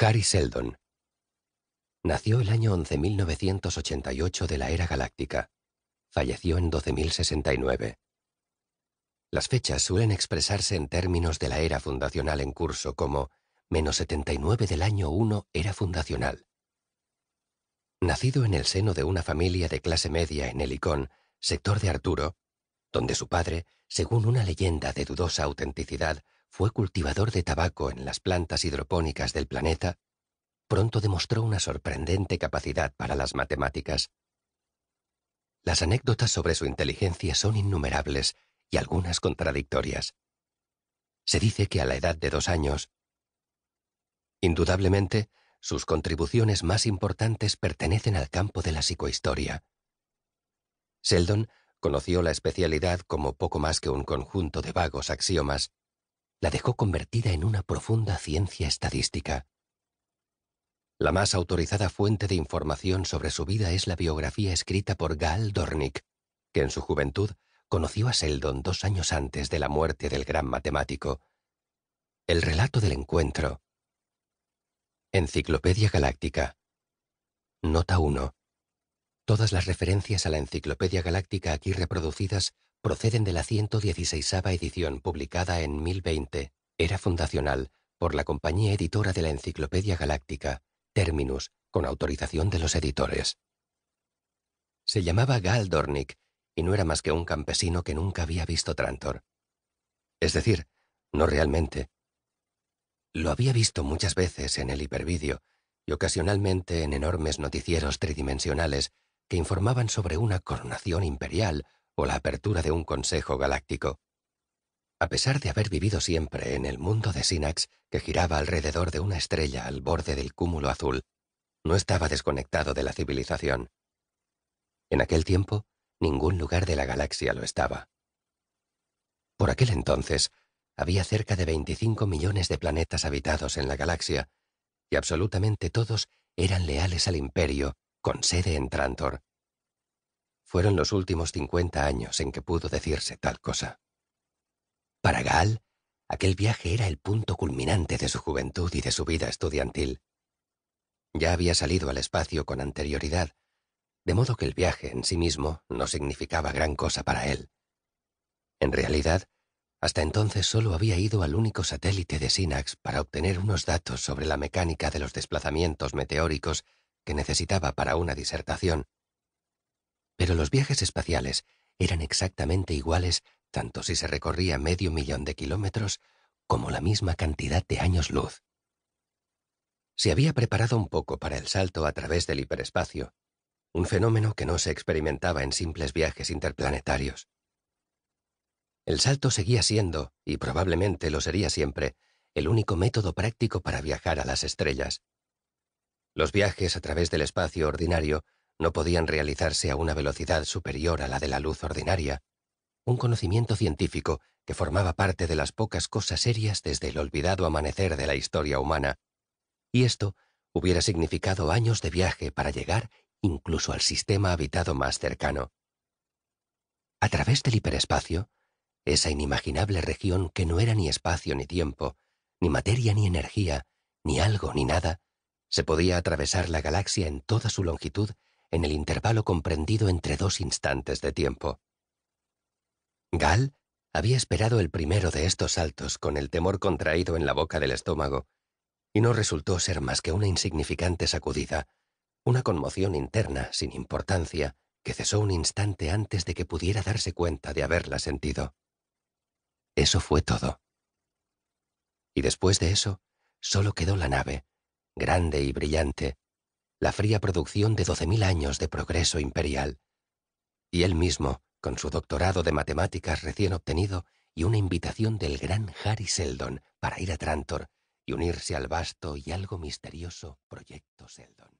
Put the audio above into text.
Harry Seldon. Nació el año 11.988 de la era galáctica. Falleció en 12.069. Las fechas suelen expresarse en términos de la era fundacional en curso como menos 79 del año 1 era fundacional. Nacido en el seno de una familia de clase media en Helicón, sector de Arturo, donde su padre, según una leyenda de dudosa autenticidad, fue cultivador de tabaco en las plantas hidropónicas del planeta, pronto demostró una sorprendente capacidad para las matemáticas. Las anécdotas sobre su inteligencia son innumerables y algunas contradictorias. Se dice que a la edad de dos años, indudablemente, sus contribuciones más importantes pertenecen al campo de la psicohistoria. Sheldon conoció la especialidad como poco más que un conjunto de vagos axiomas, la dejó convertida en una profunda ciencia estadística. La más autorizada fuente de información sobre su vida es la biografía escrita por Gal Dornick, que en su juventud conoció a Seldon dos años antes de la muerte del gran matemático. El relato del encuentro. Enciclopedia Galáctica. Nota 1. Todas las referencias a la Enciclopedia Galáctica aquí reproducidas proceden de la 116 edición publicada en 1020, era fundacional, por la compañía editora de la Enciclopedia Galáctica, Terminus, con autorización de los editores. Se llamaba Galdornik y no era más que un campesino que nunca había visto Trantor. Es decir, no realmente. Lo había visto muchas veces en el hipervidio y ocasionalmente en enormes noticieros tridimensionales que informaban sobre una coronación imperial o la apertura de un consejo galáctico. A pesar de haber vivido siempre en el mundo de Sinax, que giraba alrededor de una estrella al borde del cúmulo azul, no estaba desconectado de la civilización. En aquel tiempo, ningún lugar de la galaxia lo estaba. Por aquel entonces, había cerca de 25 millones de planetas habitados en la galaxia, y absolutamente todos eran leales al imperio, con sede en Trantor. Fueron los últimos cincuenta años en que pudo decirse tal cosa. Para Gaal, aquel viaje era el punto culminante de su juventud y de su vida estudiantil. Ya había salido al espacio con anterioridad, de modo que el viaje en sí mismo no significaba gran cosa para él. En realidad, hasta entonces solo había ido al único satélite de Sinax para obtener unos datos sobre la mecánica de los desplazamientos meteóricos que necesitaba para una disertación, pero los viajes espaciales eran exactamente iguales tanto si se recorría medio millón de kilómetros como la misma cantidad de años luz. Se había preparado un poco para el salto a través del hiperespacio, un fenómeno que no se experimentaba en simples viajes interplanetarios. El salto seguía siendo, y probablemente lo sería siempre, el único método práctico para viajar a las estrellas. Los viajes a través del espacio ordinario no podían realizarse a una velocidad superior a la de la luz ordinaria, un conocimiento científico que formaba parte de las pocas cosas serias desde el olvidado amanecer de la historia humana, y esto hubiera significado años de viaje para llegar incluso al sistema habitado más cercano. A través del hiperespacio, esa inimaginable región que no era ni espacio ni tiempo, ni materia ni energía, ni algo ni nada, se podía atravesar la galaxia en toda su longitud en el intervalo comprendido entre dos instantes de tiempo. Gal había esperado el primero de estos saltos con el temor contraído en la boca del estómago, y no resultó ser más que una insignificante sacudida, una conmoción interna sin importancia que cesó un instante antes de que pudiera darse cuenta de haberla sentido. Eso fue todo. Y después de eso, solo quedó la nave, grande y brillante, la fría producción de doce mil años de progreso imperial. Y él mismo, con su doctorado de matemáticas recién obtenido y una invitación del gran Harry Seldon para ir a Trantor y unirse al vasto y algo misterioso Proyecto Seldon.